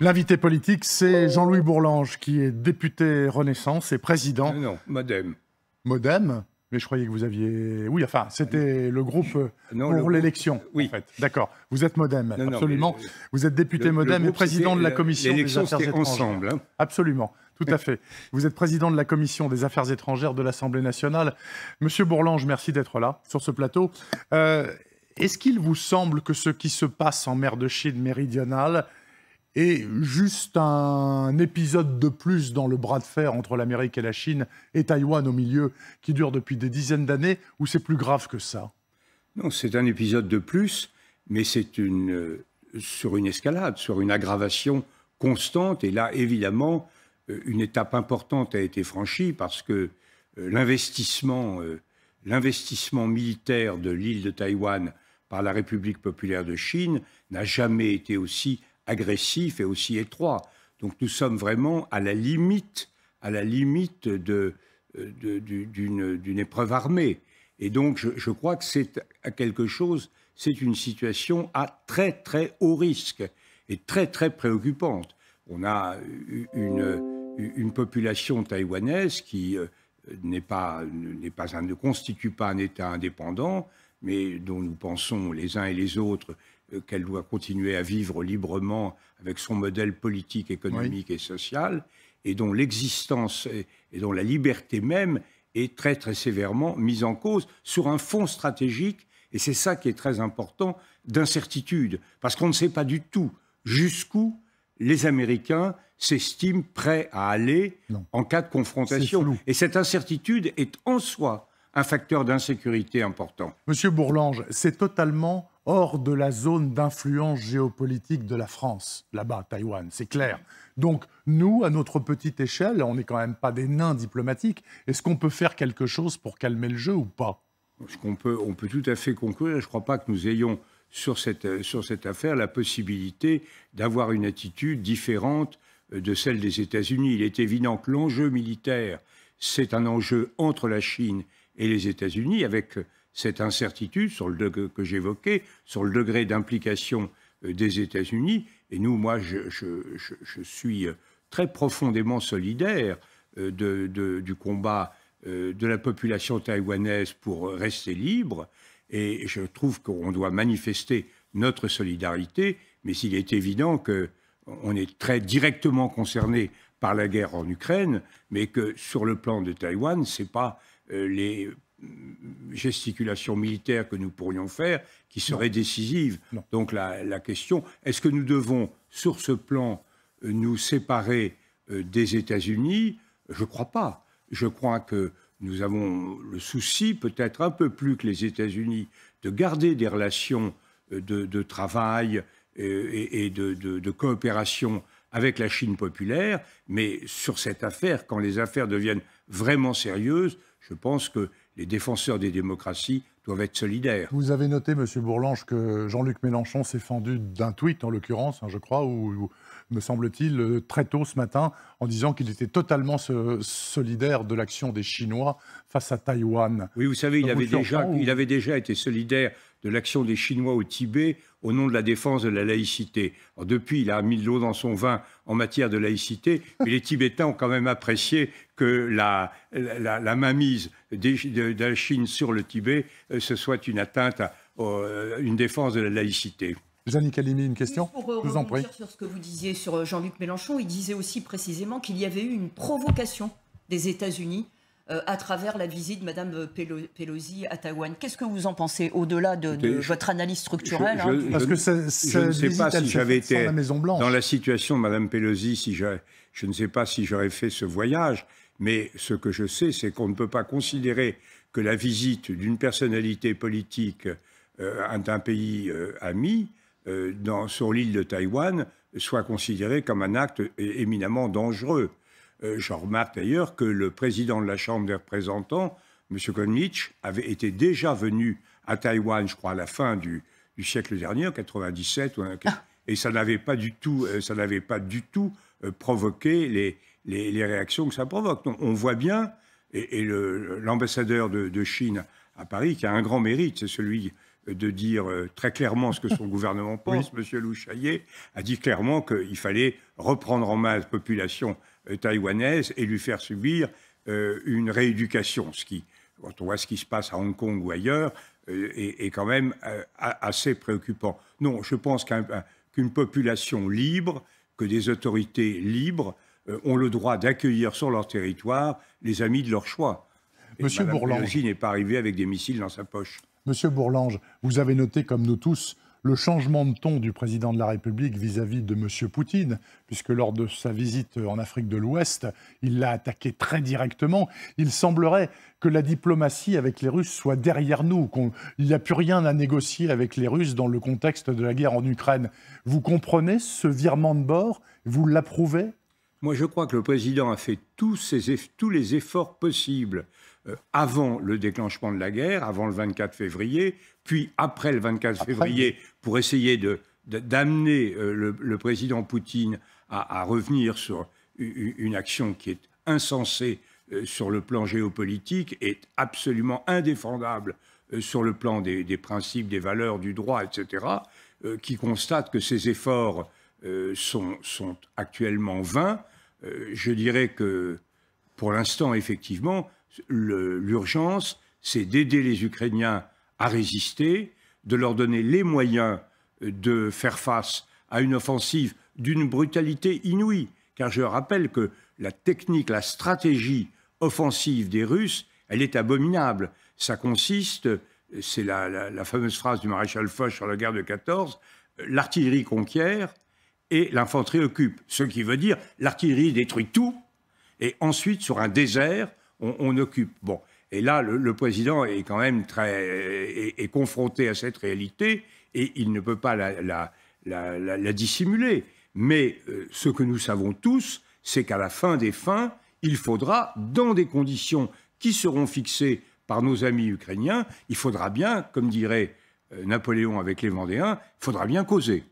L'invité politique, c'est Jean-Louis Bourlange, qui est député Renaissance et président. Ah non, Modem. Modem Mais je croyais que vous aviez. Oui, enfin, c'était ah le groupe euh, ah pour l'élection. Oui. En fait. D'accord. Vous êtes Modem, absolument. vous êtes député Modem et président de la commission des affaires étrangères. ensemble. Hein. Absolument. Tout à fait. Vous êtes président de la commission des affaires étrangères de l'Assemblée nationale. Monsieur Bourlange, merci d'être là sur ce plateau. Euh, est-ce qu'il vous semble que ce qui se passe en mer de Chine méridionale et juste un épisode de plus dans le bras de fer entre l'Amérique et la Chine et Taïwan au milieu, qui dure depuis des dizaines d'années, ou c'est plus grave que ça Non, c'est un épisode de plus, mais c'est une, euh, sur une escalade, sur une aggravation constante. Et là, évidemment, euh, une étape importante a été franchie parce que euh, l'investissement, l'investissement militaire de l'île de Taïwan par la République populaire de Chine n'a jamais été aussi agressif et aussi étroit. Donc nous sommes vraiment à la limite, à la limite de, euh, d'une, épreuve armée. Et donc je, crois que c'est quelque chose, c'est une situation à très très haut risque et très très préoccupante. On a une, population taïwanaise qui euh, n'est pas, n'est pas, ne constitue pas un État indépendant, mais dont nous pensons les uns et les autres euh, qu'elle doit continuer à vivre librement avec son modèle politique, économique et social, et dont l'existence et, dont la liberté même est très très sévèrement mise en cause sur un fond stratégique, et c'est ça qui est très important, d'incertitude, parce qu'on ne sait pas du tout jusqu'où les Américains s'estiment prêts à aller en cas de confrontation. Et cette incertitude est en soi un facteur d'insécurité important. Monsieur Bourlange, c'est totalement hors de la zone d'influence géopolitique de la France, là-bas, Taïwan, c'est clair. Donc nous, à notre petite échelle, on n'est quand même pas des nains diplomatiques. Est-ce qu'on peut faire quelque chose pour calmer le jeu ou pas Ce qu'on peut, on peut tout à fait conclure, Je ne crois pas que nous ayons sur cette, sur cette affaire la possibilité d'avoir une attitude différente euh, de celle des États-Unis. Il est évident que l'enjeu militaire, c'est un enjeu entre la Chine et les États-Unis, avec cette incertitude sur le que j'évoquais, sur le degré d'implication euh, des États-Unis. Et nous, moi, je, suis euh, très profondément solidaire euh, du combat de la population taïwanaise pour rester libre. Et je trouve qu'on doit manifester notre solidarité, mais il est évident qu'on est très directement concerné par la guerre en Ukraine, mais que sur le plan de Taïwan, ce n'est pas les gesticulations militaires que nous pourrions faire qui seraient décisive. décisives. Donc la, question, est-ce que nous devons, sur ce plan, euh, nous séparer euh, des États-Unis Je ne crois pas. Je crois que nous avons le souci, peut-être un peu plus que les États-Unis, de garder des relations euh, de, travail et, de, de coopération avec la Chine populaire, mais sur cette affaire, quand les affaires deviennent vraiment sérieuses, je pense que les défenseurs des démocraties doivent être solidaires. Vous avez noté, M. Bourlange, que Jean-Luc Mélenchon s'est fendu d'un tweet, en l'occurrence, hein, je crois, ou me semble-t-il, euh, très tôt ce matin, en disant qu'il était totalement solidaire de l'action des Chinois face à Taïwan. Oui, vous savez, il avait, déjà, été solidaire de l'action des Chinois au Tibet au nom de la défense de la laïcité. depuis, il a mis de l'eau dans son vin en matière de laïcité, mais les Tibétains ont quand même apprécié que la, la, la mainmise de, la Chine sur le Tibet, euh, ce soit une atteinte, à, euh, une défense de la laïcité. Jeanne Alimi, une question euh, vous en prie. sur ce que vous disiez sur Jean-Luc Mélenchon, il disait aussi précisément qu'il y avait eu une provocation des États-Unis euh, à travers la visite de Mme Pelosi à Taïwan. Qu'est-ce que vous en pensez au-delà de, votre analyse structurelle je, hein Parce que je ne sais pas si j'avais été dans la situation de Mme Pelosi, si je, ne sais pas si j'aurais fait ce voyage, mais ce que je sais, c'est qu'on ne peut pas considérer que la visite d'une personnalité politique euh, d'un pays euh, ami dans, sur l'île de Taïwan soit considérée comme un acte éminemment dangereux. J'en euh, je remarque d'ailleurs que le président de la Chambre des représentants, M. Konnich, avait été déjà venu à Taïwan, je crois, à la fin du, siècle dernier, en 97, ah. et ça n'avait pas du tout, euh, ça n'avait pas du tout euh, provoqué les, réactions que ça provoque. on voit bien, et, l'ambassadeur de, Chine à Paris, qui a un grand mérite, c'est celui de dire très clairement ce que son gouvernement pense, M. M. Louchaillet a dit clairement qu'il fallait reprendre en main la population euh, taïwanaise et lui faire subir euh, une rééducation, ce qui, quand on voit ce qui se passe à Hong Kong ou ailleurs, euh, est, quand même assez préoccupant. Non, je pense qu'une population libre, que des autorités libres ont le droit d'accueillir sur leur territoire les amis de leur choix. Et Monsieur Bourlange n'est pas arrivé avec des missiles dans sa poche. Monsieur Bourlange, vous avez noté, comme nous tous, le changement de ton du président de la République vis-à-vis de M. Poutine, puisque lors de sa visite en Afrique de l'Ouest, il l'a attaqué très directement. Il semblerait que la diplomatie avec les Russes soit derrière nous, qu'il n'y a plus rien à négocier avec les Russes dans le contexte de la guerre en Ukraine. Vous comprenez ce virement de bord Vous l'approuvez Moi, je crois que le président a fait tous les efforts possibles euh, avant le déclenchement de la guerre, avant le 24 février, puis après le 24 février, pour essayer de, d'amener euh, le, président Poutine à, revenir sur une action qui est insensée euh, sur le plan géopolitique, est absolument indéfendable sur le plan des, des principes, des valeurs, du droit, etc., qui constate que ces efforts sont, sont actuellement vains. Je dirais que, pour l'instant, effectivement, L'urgence, c'est d'aider les Ukrainiens à résister, de leur donner les moyens euh, de faire face à une offensive d'une brutalité inouïe. Car je rappelle que la technique, la stratégie offensive des Russes, elle est abominable. Ça consiste, c'est la, fameuse phrase du maréchal Foch sur la guerre de 14, l'artillerie conquiert et l'infanterie occupe. Ce qui veut dire l'artillerie détruit tout et ensuite sur un désert, on, occupe. Bon. Et là, le, président est quand même très. Est, confronté à cette réalité et il ne peut pas la, dissimuler. Mais euh, ce que nous savons tous, c'est qu'à la fin des fins, il faudra, dans des conditions qui seront fixées par nos amis ukrainiens, il faudra bien, comme dirait euh, Napoléon avec les Vendéens, il faudra bien causer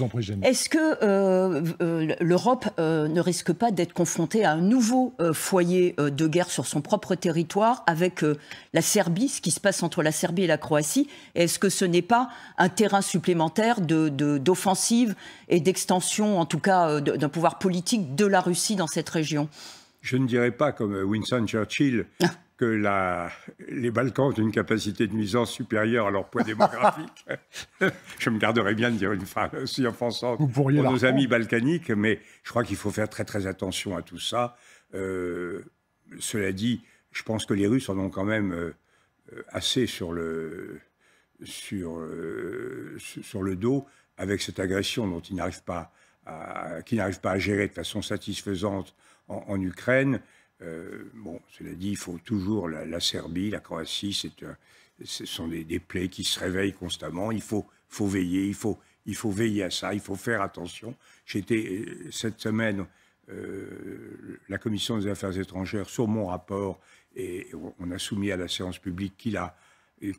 en Est-ce que euh, euh, l'Europe euh, ne risque pas d'être confrontée à un nouveau foyer de guerre sur son propre territoire avec la Serbie, ce qui se passe entre la Serbie et la Croatie Est-ce que ce n'est pas un terrain supplémentaire d'offensive de, et d'extension, en tout cas, d'un pouvoir politique de la Russie dans cette région Je ne dirais pas comme Winston Churchill. Ah que la, les Balkans ont une capacité de nuisance supérieure à leur poids démographique. je me garderai bien de dire une phrase aussi en Vous pour nos amis balkaniques, mais je crois qu'il faut faire très très attention à tout ça. Euh, cela dit, je pense que les Russes en ont quand même euh, assez sur le, sur, euh, sur le dos avec cette agression dont ils n'arrivent pas à, qui pas à gérer de façon satisfaisante en, en Ukraine euh, bon, cela dit, il faut toujours la, Serbie, la Croatie, c'est ce sont des, plaies qui se réveillent constamment. Il faut, faut veiller, il faut, il faut veiller à ça, il faut faire attention. J'étais euh, cette semaine, euh, la commission des affaires étrangères sur mon rapport et on a soumis à la séance publique qu'il a,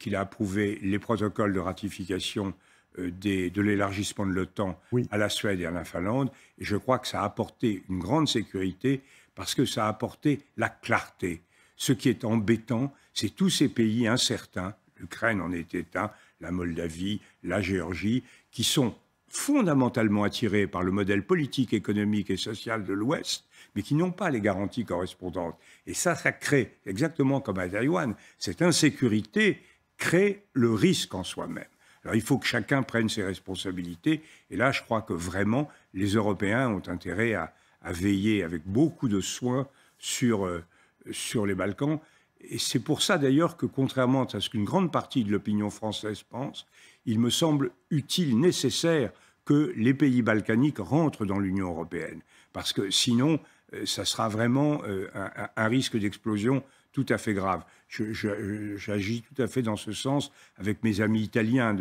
qu'il a approuvé les protocoles de ratification des, de l'élargissement de l'OTAN à la Suède et à la Finlande. Et je crois que ça a apporté une grande sécurité parce que ça a apporté la clarté. Ce qui est embêtant, c'est tous ces pays incertains, l'Ukraine en était un, la Moldavie, la Géorgie, qui sont fondamentalement attirés par le modèle politique, économique et social de l'Ouest, mais qui n'ont pas les garanties correspondantes. Et ça, ça crée, exactement comme à Taïwan, cette insécurité crée le risque en soi-même. Alors il faut que chacun prenne ses responsabilités, et là je crois que vraiment les Européens ont intérêt à, à veiller avec beaucoup de soin sur, euh, sur les Balkans. Et c'est pour ça d'ailleurs que, contrairement à ce qu'une grande partie de l'opinion française pense, il me semble utile, nécessaire que les pays balkaniques rentrent dans l'Union européenne. Parce que sinon, euh, ça sera vraiment euh, un, risque d'explosion tout à fait grave. J'agis tout à fait dans ce sens avec mes amis italiens,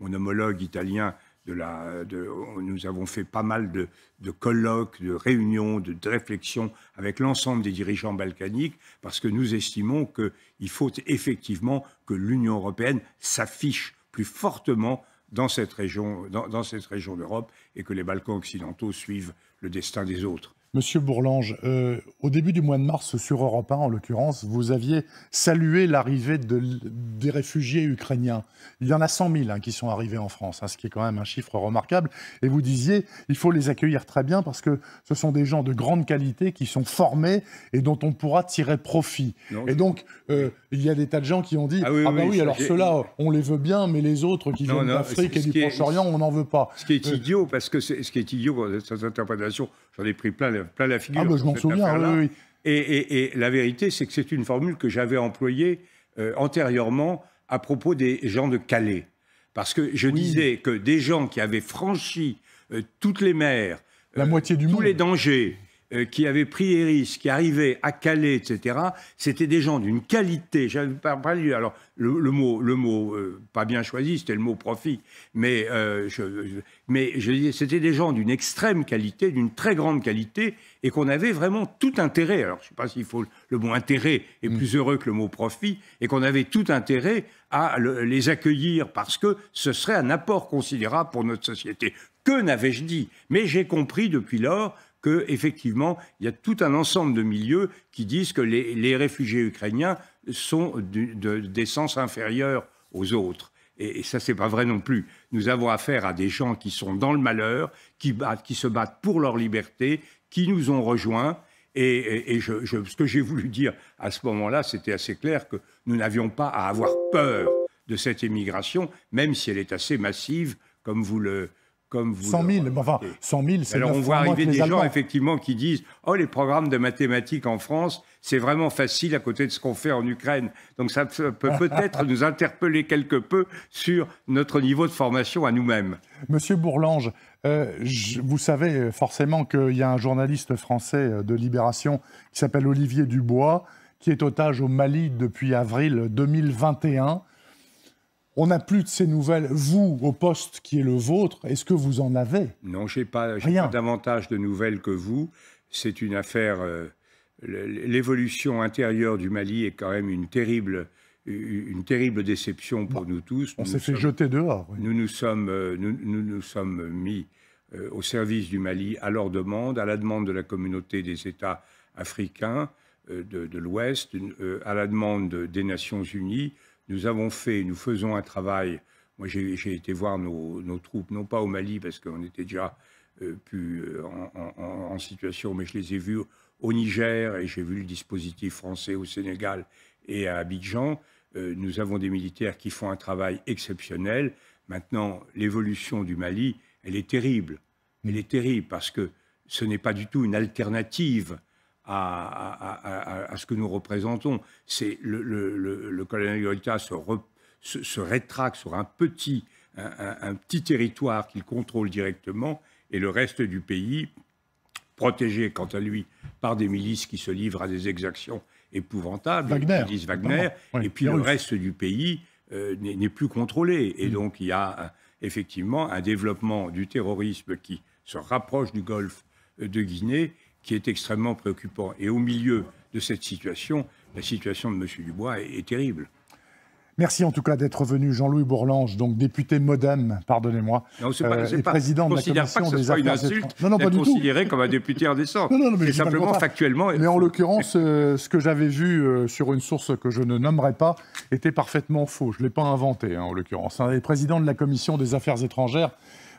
mon homologue italien la, de, nous avons fait pas mal de, colloques, de réunions, de, réflexions avec l'ensemble des dirigeants balkaniques, parce que nous estimons qu'il faut effectivement que l'Union européenne s'affiche plus fortement dans cette région, dans cette région d'Europe et que les Balkans occidentaux suivent le destin des autres. Monsieur Bourlange, euh, au début du mois de mars, sur Europe 1 en l'occurrence, vous aviez salué l'arrivée des réfugiés ukrainiens. Il y en a 100 000 hein, qui sont arrivés en France, hein, ce qui est quand même un chiffre remarquable. Et vous disiez, il faut les accueillir très bien parce que ce sont des gens de grande qualité qui sont formés et dont on pourra tirer profit. et donc, euh, il y a des tas de gens qui ont dit, ah oui, oui, ah bah alors ceux-là, on les veut bien, mais les autres qui viennent d'Afrique et du Proche-Orient, on n'en veut pas. Ce qui est euh, idiot, parce que ce qui est idiot, cette interprétation, j'en ai pris plein la figure. Ah, bah, je m'en souviens, Et, la vérité, c'est que c'est une formule que j'avais employée euh, antérieurement à propos des gens de Calais. Parce que je disais que des gens qui avaient franchi euh, toutes les mers, la euh, moitié du tous les dangers, euh, qui avaient pris les risques, qui arrivaient à Calais, etc., c'était des gens d'une qualité. J'avais pas, pas lu. Alors, le, mot, le mot euh, pas bien choisi, c'était le mot profit. Mais, euh, je, mais c'était des gens d'une extrême qualité, d'une très grande qualité, et qu'on avait vraiment tout intérêt. Alors, je ne sais pas s'il faut le mot intérêt est mm. plus heureux que le mot profit, et qu'on avait tout intérêt à les accueillir parce que ce serait un apport considérable pour notre société. Que n'avais-je dit Mais j'ai compris depuis lors que effectivement, il y a tout un ensemble de milieux qui disent que les, réfugiés ukrainiens sont d'essence de, inférieure aux autres. Et, ça, c'est pas vrai non plus. Nous avons affaire à des gens qui sont dans le malheur, qui, qui se battent pour leur liberté, qui nous ont rejoints. Et, je, ce que j'ai voulu dire à ce moment-là, c'était assez clair que nous n'avions pas à avoir peur de cette émigration, même si elle est assez massive, comme vous le, 100 000, enfin, 100 000, c'est Alors, on voit arriver des gens, effectivement, qui disent Oh, les programmes de mathématiques en France, c'est vraiment facile à côté de ce qu'on fait en Ukraine. Donc, ça peut peut-être nous interpeller quelque peu sur notre niveau de formation à nous-mêmes. Monsieur Bourlange, euh, vous savez euh, forcément qu'il y a un journaliste français euh, de Libération qui s'appelle Olivier Dubois, qui est otage au Mali depuis avril 2021. On n'a plus de ces nouvelles. Vous, au poste qui est le vôtre, est-ce que vous en avez Non, je n'ai pas, pas, davantage de nouvelles que vous. C'est une affaire. Euh, l'évolution intérieure du Mali est quand même une terrible, une terrible déception pour nous tous. On s'est fait jeter dehors. Nous, nous, sommes, euh, nous, nous, sommes mis euh, au service du Mali à leur demande, à la demande de la communauté des États africains de l'Ouest, à la demande des Nations Unies nous avons fait, nous faisons un travail. Moi, j'ai été voir nos, troupes, non pas au Mali, parce qu'on était déjà euh, plus euh, en, situation, mais je les ai vues au Niger et j'ai vu le dispositif français au Sénégal et à Abidjan. Euh, nous avons des militaires qui font un travail exceptionnel. Maintenant, l'évolution du Mali, elle est terrible. Elle est terrible parce que ce n'est pas du tout une alternative à, ce que nous représentons. C'est le, colonel Goïta se, se, rétracte sur un petit, un, petit territoire qu'il contrôle directement et le reste du pays, protégé quant à lui par des milices qui se livrent à des exactions épouvantables, Wagner, milices Wagner, et puis le reste du pays euh, n'est plus contrôlé. Et mm. donc il y a euh, effectivement un développement du terrorisme qui se rapproche du golfe de Guinée qui est extrêmement préoccupant. Et au milieu de cette situation, la situation de M. Dubois est, terrible. Merci en tout cas d'être venu, Jean-Louis Bourlange, donc député MoDem, pardonnez-moi, euh, pas, président de la commission pas que ce des une insulte Non, non, pas considéré comme un député indécent. Non, non, mais simplement factuellement. Mais en l'occurrence, euh, ce que j'avais vu euh, sur une source que je ne nommerai pas était parfaitement faux. Je ne l'ai pas inventé, hein, en l'occurrence. Un hein. président de la commission des affaires étrangères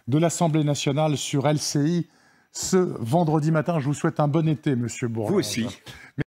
de l'Assemblée nationale sur LCI ce vendredi matin. Je vous souhaite un bon été, Monsieur Bourg. Vous aussi.